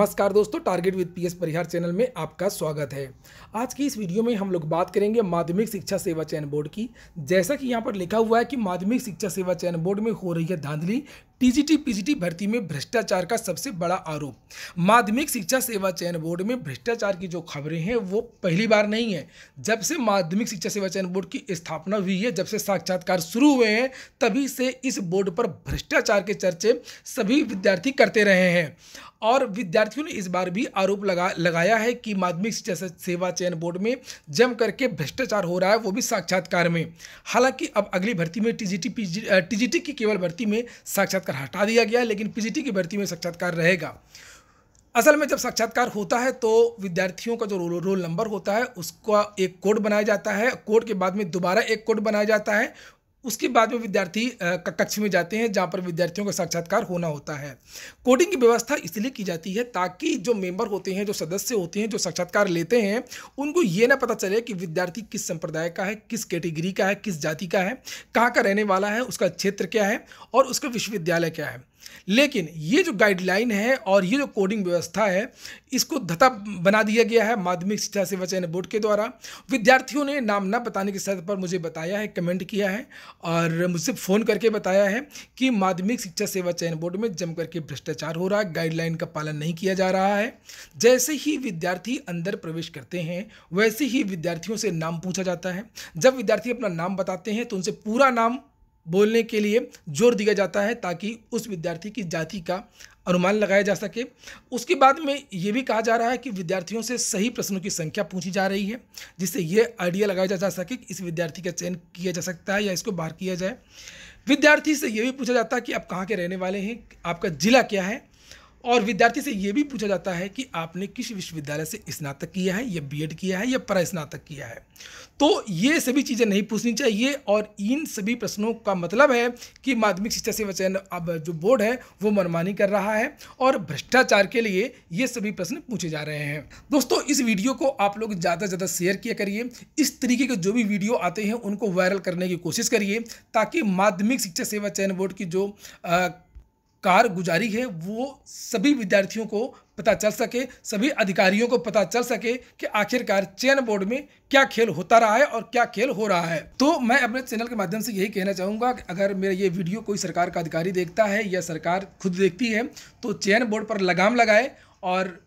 नमस्कार दोस्तों target with PS Parihar channel में आपका स्वागत है आज की इस वीडियो में हम लोग बात करेंगे माध्यमिक शिक्षा सेवा चयन बोर्ड की जैसा कि यहाँ पर लिखा हुआ है कि माध्यमिक शिक्षा सेवा चयन बोर्ड में हो रही है धांधली टीजीटी पीजीटी भर्ती में भ्रष्टाचार का सबसे बड़ा आरोप माध्यमिक शिक्षा सेवा चयन बोर्ड में भ्रष्टाचार की जो खबरें हैं वो पहली बार नहीं है जब से माध्यमिक शिक्षा सेवा चयन बोर्ड की स्थापना हुई है जब से साक्षात्कार शुरू हुए हैं तभी से इस बोर्ड पर भ्रष्टाचार के चर्चे सभी विद्यार्थी करते रहे हैं और विद्यार्थियों ने इस बार भी आरोप लगा लगाया है कि माध्यमिक शिक्षा सेवा चयन बोर्ड में जम करके भ्रष्टाचार हो रहा है वो भी साक्षात्कार में हालांकि अब अगली भर्ती में टीजीटी पीजी टीजीटी की केवल भर्ती में साक्षात्कार साक्षात्कार हटा दिया गया लेकिन पीजीटी की भर्ती में साक्षात्कार रहेगा असल में जब साक्षात्कार होता है तो विद्यार्थियों का जो रोल रोल नंबर होता है उसका एक कोड बनाया जाता है कोड के बाद में दोबारा एक कोड बनाया जाता है उसके बाद में विद्यार्थी कक्ष में जाते हैं जहाँ पर विद्यार्थियों का साक्षात्कार होना होता है कोडिंग की व्यवस्था इसलिए की जाती है ताकि जो मेंबर होते हैं जो सदस्य होते हैं जो साक्षात्कार लेते हैं उनको ये ना पता चले कि विद्यार्थी किस संप्रदाय का है किस कैटेगरी का है किस जाति का है कहाँ का रहने वाला है उसका क्षेत्र क्या है और उसका विश्वविद्यालय क्या है लेकिन ये जो गाइडलाइन है और ये जो कोडिंग व्यवस्था है इसको धता बना दिया गया है माध्यमिक शिक्षा सेवा चयन बोर्ड के द्वारा विद्यार्थियों ने नाम न बताने के सतह पर मुझे बताया है कमेंट किया है और मुझसे फ़ोन करके बताया है कि माध्यमिक शिक्षा सेवा चयन बोर्ड में जम करके भ्रष्टाचार हो रहा है गाइडलाइन का पालन नहीं किया जा रहा है जैसे ही विद्यार्थी अंदर प्रवेश करते हैं वैसे ही विद्यार्थियों से नाम पूछा जाता है जब विद्यार्थी अपना नाम बताते हैं तो उनसे पूरा नाम बोलने के लिए जोर दिया जाता है ताकि उस विद्यार्थी की जाति का अनुमान लगाया जा सके उसके बाद में ये भी कहा जा रहा है कि विद्यार्थियों से सही प्रश्नों की संख्या पूछी जा रही है जिससे ये आइडिया लगाया जा, जा सके कि इस विद्यार्थी का चयन किया जा सकता है या इसको बाहर किया जाए विद्यार्थी से ये भी पूछा जाता है कि आप कहाँ के रहने वाले हैं आपका ज़िला क्या है और विद्यार्थी से ये भी पूछा जाता है कि आपने किस विश्वविद्यालय से स्नातक किया है या बीएड किया है या परा स्नातक किया है तो ये सभी चीज़ें नहीं पूछनी चाहिए और इन सभी प्रश्नों का मतलब है कि माध्यमिक शिक्षा सेवा चयन अब जो बोर्ड है वो मनमानी कर रहा है और भ्रष्टाचार के लिए ये सभी प्रश्न पूछे जा रहे हैं दोस्तों इस वीडियो को आप लोग ज़्यादा से ज़्यादा शेयर किया करिए इस तरीके के जो भी वीडियो आते हैं उनको वायरल करने की कोशिश करिए ताकि माध्यमिक शिक्षा सेवा चयन बोर्ड की जो कारगुजारी है वो सभी विद्यार्थियों को पता चल सके सभी अधिकारियों को पता चल सके कि आखिरकार चयन बोर्ड में क्या खेल होता रहा है और क्या खेल हो रहा है तो मैं अपने चैनल के माध्यम से यही कहना चाहूँगा कि अगर मेरा ये वीडियो कोई सरकार का अधिकारी देखता है या सरकार खुद देखती है तो चयन बोर्ड पर लगाम लगाए और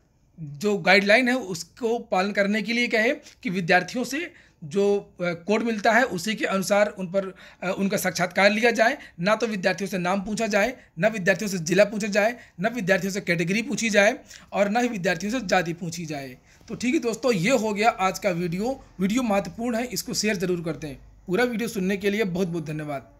जो गाइडलाइन है उसको पालन करने के लिए कहे कि विद्यार्थियों से जो कोड मिलता है उसी के अनुसार उन पर उनका साक्षात्कार लिया जाए ना तो विद्यार्थियों से नाम पूछा जाए ना विद्यार्थियों से ज़िला पूछा जाए ना विद्यार्थियों से कैटेगरी पूछी जाए और ना ही विद्यार्थियों से जाति पूछी जाए तो ठीक है दोस्तों ये हो गया आज का वीडियो वीडियो महत्वपूर्ण है इसको शेयर ज़रूर करते हैं पूरा वीडियो सुनने के लिए बहुत बहुत धन्यवाद